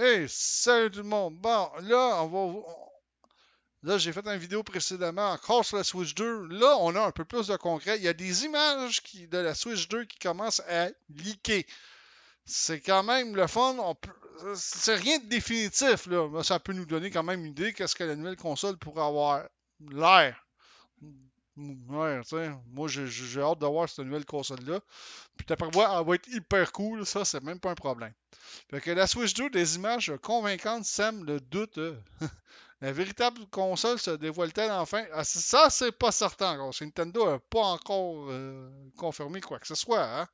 Hey, salut tout le monde! Bon, là, on va... Là, j'ai fait une vidéo précédemment encore sur la Switch 2. Là, on a un peu plus de concret. Il y a des images qui, de la Switch 2 qui commencent à leaker. C'est quand même le fun. C'est rien de définitif, là. ça peut nous donner quand même une idée qu'est-ce que la nouvelle console pourrait avoir l'air moi j'ai hâte d'avoir cette nouvelle console-là. Puis d'après moi, elle va être hyper cool, ça c'est même pas un problème. que la Switch 2, des images convaincantes sèment le doute. Euh, la véritable console se dévoile-t-elle enfin ah, Ça c'est pas certain Nintendo n'a pas encore euh, confirmé quoi que ce soit. Hein?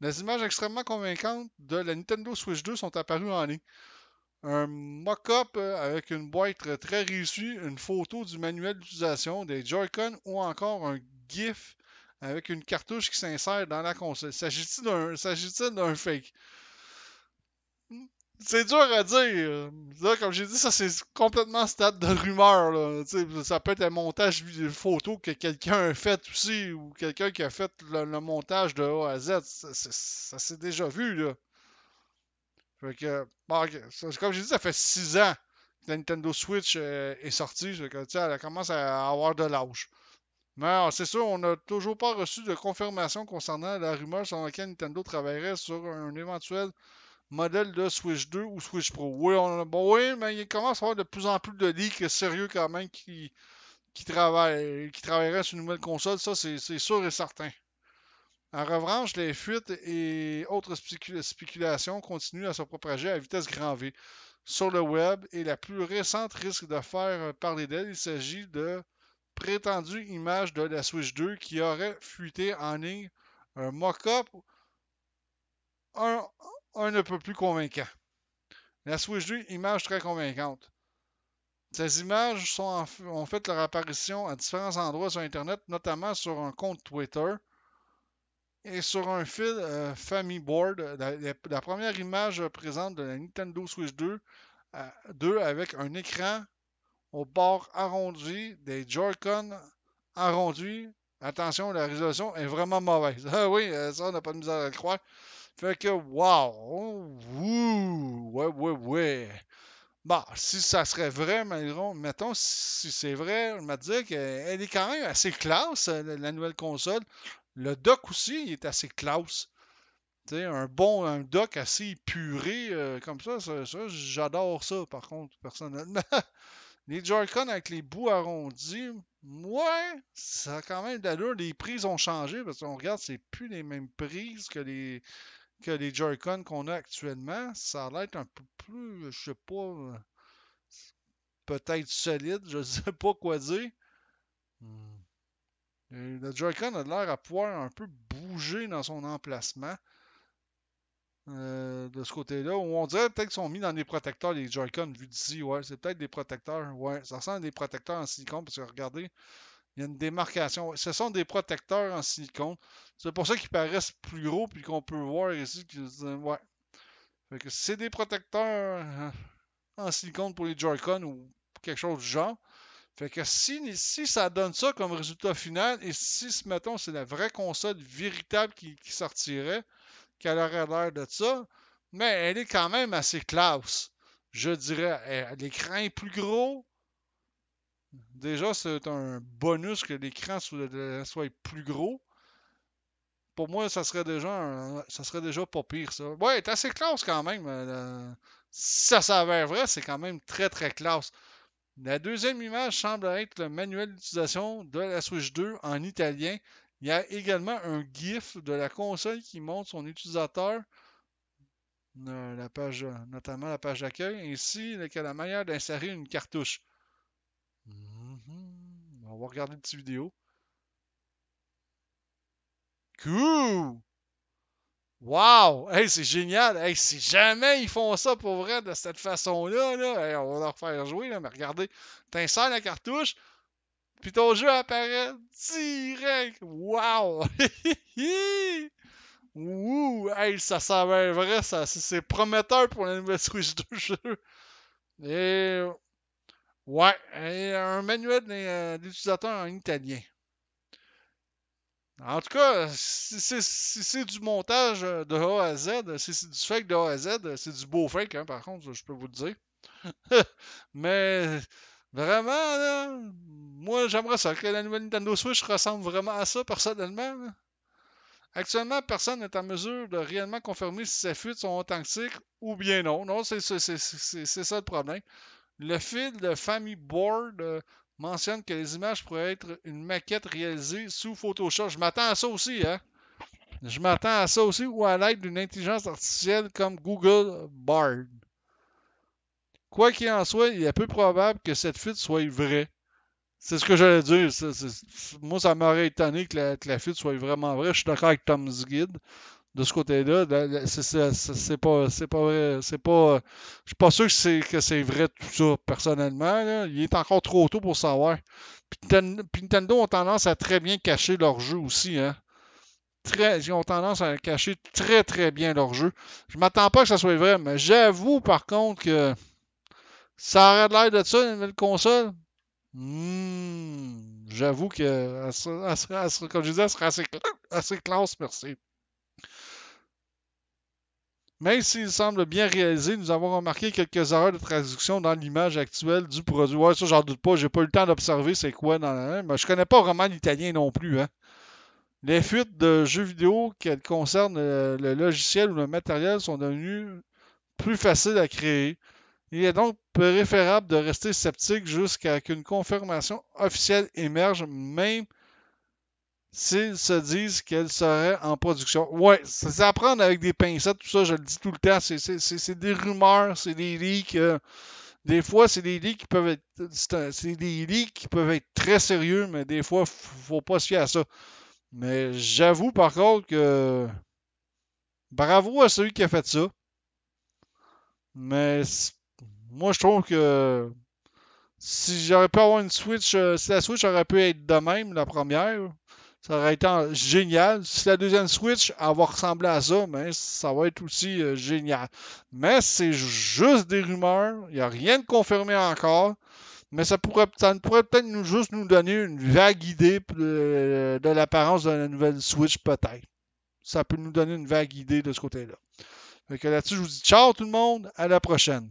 Les images extrêmement convaincantes de la Nintendo Switch 2 sont apparues en ligne un mock-up euh, avec une boîte très réussie, une photo du manuel d'utilisation des Joy-Con ou encore un GIF avec une cartouche qui s'insère dans la console. S'agit-il d'un fake? Hmm, c'est dur à dire. Là, comme j'ai dit, ça c'est complètement stade de rumeur. Ça peut être un montage photo que quelqu'un a fait aussi ou quelqu'un qui a fait le, montage de A à Z. Ça, s'est déjà vu. Là. Fait que, comme j'ai dit, ça fait 6 ans que la Nintendo Switch euh, est sortie. elle commence à avoir de l'âge. Mais ah, c'est sûr, on n'a toujours pas reçu de confirmation concernant la rumeur selon laquelle Nintendo travaillerait sur un éventuel modèle de Switch 2 ou Switch Pro. Oui, bon, oui mais il commence à avoir de plus en plus de leaks sérieux quand même qui, qui, travaillent, qui travailleraient sur une nouvelle console. Ça, c'est sûr et certain. En revanche, les fuites et autres spéculations continuent à se propager à vitesse grand V sur le web et la plus récente risque de faire parler d'elle. Il s'agit de prétendues images de la Switch 2 qui auraient fuité en ligne un mock-up un, ne peu plus convaincant. La Switch 2, image très convaincante. Ces images sont ont fait leur apparition à différents endroits sur Internet, notamment sur un compte Twitter et sur un fil euh, Family Board. Euh, la, première image euh, présente de la Nintendo Switch 2, 2 avec un écran au bord arrondi, des Joy-Con arrondis. Attention, la résolution est vraiment mauvaise. Ah oui, ça, on n'a pas de misère à le croire. Fait que, wow! Ouh, ouais, ouais, ouais! Bon, bah, si ça serait vrai, mettons, si c'est vrai, je me dire qu'elle est quand même assez classe, la nouvelle console. Le doc aussi, il est assez classe. un bon un doc assez puré euh, comme ça, j'adore ça par contre, personnellement. les Joy-Con avec les bouts arrondis, ouais, ça a quand même d'ailleurs Les prises ont changé parce qu'on regarde, c'est plus les mêmes prises que les que les Joy-Con qu'on a actuellement. Ça a l'air un peu plus, je sais pas, euh, peut-être solide, je sais pas quoi dire. Euh, le Joy-Con a l'air à pouvoir un peu bouger dans son emplacement. Euh, de ce côté-là, on dirait peut-être qu'ils sont mis dans des protecteurs, les Joy-Con, vu d'ici, ouais, c'est peut-être des protecteurs, ouais, ça ressemble à des protecteurs en silicone, parce que regardez, il y a une démarcation, ce sont des protecteurs en silicone, c'est pour ça qu'ils paraissent plus gros, puis qu'on peut voir ici, que, ouais, fait c'est des protecteurs hein, en silicone pour les Joy-Con, ou quelque chose du genre, fait que si, ça donne ça comme résultat final, et si, mettons, c'est la vraie console véritable qui, qui sortirait, qu'elle aurait l'air de ça, mais elle est quand même assez classe. Je dirais, l'écran est plus gros. Déjà, c'est un bonus que l'écran soit plus gros. Pour moi, ça serait déjà ça serait déjà pas pire, ça. Ouais, c'est assez classe quand même. Euh, si ça s'avère vrai, c'est quand même très très classe. La deuxième image semble être le manuel d'utilisation de la Switch 2 en italien. Il y a également un GIF de la console qui montre son utilisateur, euh, la page, notamment la page d'accueil, ainsi que la manière d'insérer une cartouche. Mhm. On va regarder une petite vidéo. Cool! Wow! Hey, c'est génial! Hey, si jamais ils font ça pour vrai de cette façon-là, là, on va leur faire jouer, là, mais regardez, t'insères la cartouche, puis ton jeu apparaît direct! Wow! Ouh! Hey, ça s'avère vrai, ça, c'est prometteur pour la nouvelle Switch 2 jeu! Et. Ouais, un manuel euh, d'utilisateur en italien. En tout cas, si c'est du montage euh, de A à Z, si c'est du fake de A à Z, euh, c'est du beau fake, hein, par contre, je peux vous le dire. Mais vraiment, moi j'aimerais ça, que la nouvelle Nintendo Switch ressemble vraiment à ça personnellement. Actuellement, personne n'est en mesure de réellement confirmer si ces fuites sont authentiques ou bien non. Non, c'est ça le problème. Le fil de Family Board euh, mentionne que les images pourraient être une maquette réalisée sous Photoshop. Je m'attends à ça aussi, hein? Je m'attends à ça aussi ou à l'aide d'une intelligence artificielle comme Google Bard. Quoi qu'il en soit, il est peu probable que cette fuite soit vraie. C'est ce que j'allais dire. moi, ça m'aurait étonné que la, fuite soit vraiment vraie. Je suis d'accord avec Tom's Guide de ce côté-là. C'est pas, pas vrai. C'est pas, je suis pas sûr que c'est, vrai tout ça, personnellement. Il est encore trop tôt pour savoir. Puis, Nintendo ont tendance à très bien cacher leur jeu aussi. Hein. Très, ils ont tendance à cacher très très bien leur jeu. Je m'attends pas que ça soit vrai, mais j'avoue par contre que ça aurait l'air de ça, une nouvelle console. Hmm, j'avoue que, comme je disais, elle sera assez classe, merci. Même s'il semble bien réalisé, nous avons remarqué quelques erreurs de traduction dans l'image actuelle du produit. Ouais, ça, j'en doute pas. J'ai pas eu le temps d'observer c'est quoi dans la... Mais je connais pas vraiment l'italien non plus. Hein. Les fuites de jeux vidéo, qu'elles concernent le, euh, le logiciel ou le matériel, sont devenues plus faciles à créer. Il est donc préférable de rester sceptique jusqu'à qu'une confirmation officielle émerge, même s'ils se disent qu'elle serait en production. Ouais, c'est à prendre avec des pincettes, tout ça, je le dis tout le temps. C'est des rumeurs, c'est des leaks. des fois, c'est des leaks qui peuvent être. C'est des leaks qui peuvent être très sérieux, mais des fois, faut pas se fier à ça. Mais j'avoue par contre que bravo à celui qui a fait ça. Mais moi je trouve que si j'aurais pu avoir une Switch, euh, si la Switch aurait pu être de même, la première, ça aurait été génial. Si la deuxième Switch, va ressembler à ça, mais ça va être aussi euh, génial. Mais c'est juste des rumeurs. Il n'y a rien de confirmé encore. Mais ça pourrait, peut-être nous, juste nous donner une vague idée de, l'apparence de la nouvelle Switch, peut-être. Ça peut nous donner une vague idée de ce côté-là. Fait là-dessus, je vous dis ciao tout le monde. À la prochaine.